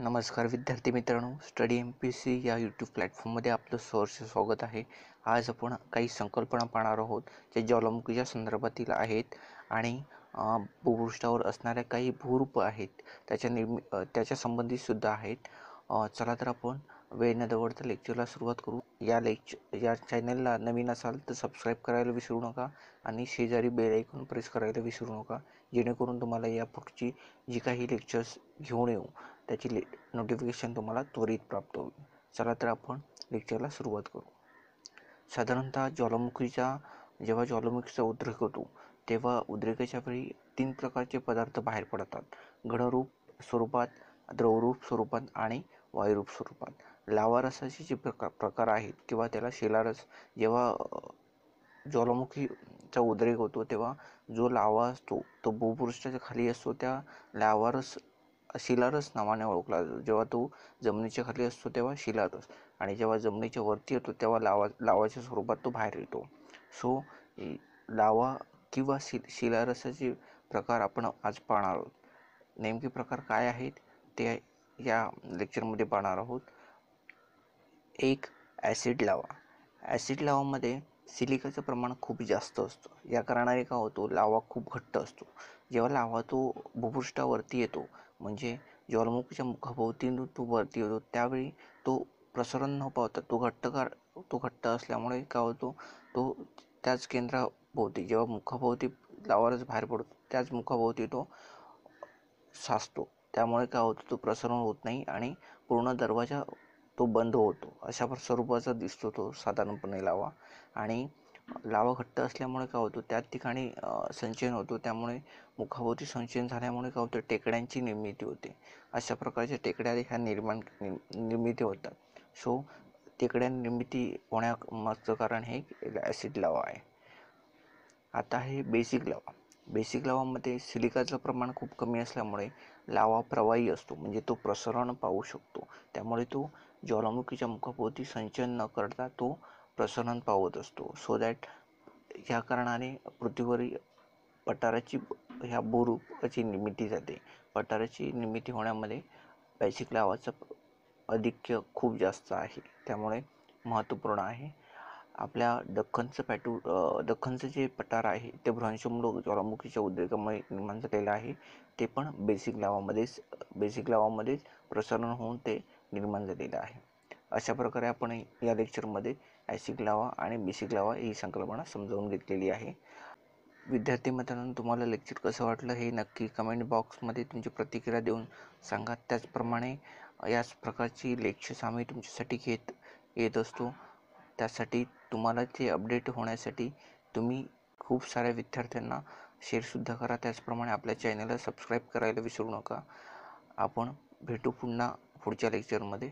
नमस्कार विद्यार्थी मित्रांनो स्टडी एम पी सी या यूट्यूब प्लॅटफॉर्ममध्ये आपलं सहर्ष स्वागत आहे आज आपण काही संकल्पना पाहणार आहोत जे ज्वालामुखीच्या संदर्भातील आहेत आणि भूपृष्ठावर असणाऱ्या काही भूरूप आहेत त्याच्या निर्मि त्याच्या संबंधितसुद्धा आहेत चला तर आपण वेळ न दवडता लेक्चरला सुरुवात करू या लेक्च या चॅनलला नवीन असाल तर सबस्क्राईब करायला विसरू नका आणि शेजारी बेल ऐकून प्रेस करायला विसरू नका जेणेकरून तुम्हाला या यापुढची जी काही लेक्चर्स घेऊन येऊ त्याची ले नोटिफिकेशन तुम्हाला त्वरित प्राप्त होईल चला तर आपण लेक्चरला सुरुवात करू साधारणतः ज्वालामुखीचा जेव्हा ज्वालामुखीचा उद्रेक होतो तेव्हा उद्रेकाच्या वेळी तीन प्रकारचे पदार्थ बाहेर पडतात घनरूप स्वरूपात द्रवरूप स्वरूपात आणि वायुरूप स्वरूपात लावारसाचे जे प्रकार प्रकार आहेत किंवा त्याला शिलारस जेव्हा ज्वालामुखीचा उद्रेक होतो तेव्हा जो लावा असतो तो भूपृष्ठाच्या खाली असतो त्या लावारस शिलारस नावाने ओळखला जातो जेव्हा तो जमिनीच्या खाली असतो तेव्हा शिलारस आणि जेव्हा जमिनीच्या वरती येतो तेव्हा लावा लावाच्या स्वरूपात तो बाहेर येतो सो लावा किंवा शि शिलारसाचे प्रकार आपण आज पाहणार आहोत नेमके प्रकार काय आहेत ते या लेक्चरमध्ये पाहणार आहोत एक ॲसिड लावा ॲसिड लावामध्ये सिलिकाचं प्रमाण खूप जास्त असतं या कारणाने का होतो लावा खूप घट्ट असतो जेव्हा लावा तो भूपृष्ठावरती येतो म्हणजे ज्वालामुखीच्या मुखाभोवती तो भरती येतो त्यावेळी तो प्रसरण न पावता तो घट्टकार तो घट्ट असल्यामुळे काय होतो तो त्याच केंद्राभोवती जेव्हा मुखाभोवती लावारच बाहेर पडतो त्याच मुखाभोवती तो साचतो त्यामुळे काय होतो तो प्रसरण होत नाही आणि पूर्ण दरवाजा तो बंद होतो अशा स्वरूपाचा दिसतो तो साधारणपणे लावा आणि लावा घट्ट असल्यामुळे काय होतो त्या ठिकाणी संचयन होतो त्यामुळे मुखाभोवती संचयन झाल्यामुळे काय होतं टेकड्यांची निर्मिती होते अशा प्रकारच्या टेकड्या ह्या निर्माण निर्मिती होतात सो टेकड्या निर्मिती होण्यामागचं कारण हे ॲसिड लावा आहे आता हे बेसिक लावा बेसिक लावामध्ये सिलिकाचं प्रमाण खूप कमी असल्यामुळे लावा प्रवाही असतो म्हणजे तो प्रसरण पाहू शकतो त्यामुळे तो ज्वालामुखीच्या मुखापोती संचयन न करता तो प्रसरण पावत असतो सो दॅट ह्या कारणाने पृथ्वीवरील पठाराची ह्या भूरूपाची निर्मिती जाते पठाराची निर्मिती होण्यामध्ये बेसिक लावाचं अधिक्य खूप जास्त आहे त्यामुळे महत्त्वपूर्ण आहे आपल्या दख्खनचं पॅटू दख्खनचं जे पठार आहे ते भ्रंशमृग ज्वालामुखीच्या उद्रेकामुळे निर्माण झालेलं आहे ते पण बेसिक लावामध्येच बेसिक लावामध्येच प्रसारण होऊन ते निर्माण झालेलं आहे अशा प्रकारे आपण या लेक्चरमध्ये ॲसिक लावा आणि बेसिक लावा ही संकल्पना समजावून घेतलेली आहे विद्यार्थी मित्रांनो तुम्हाला लेक्चर कसं वाटलं हे नक्की कमेंट बॉक्समध्ये तुमची प्रतिक्रिया देऊन सांगा त्याचप्रमाणे याच प्रकारची लेक्चर्स आम्ही तुमच्यासाठी घेत येत असतो त्यासाठी तुम्हाला ते अपडेट होण्यासाठी तुम्ही खूप साऱ्या विद्यार्थ्यांना शेअरसुद्धा करा त्याचप्रमाणे आपल्या चॅनलला सबस्क्राईब करायला विसरू नका आपण भेटू पुन्हा पुढच्या लेक्चरमध्ये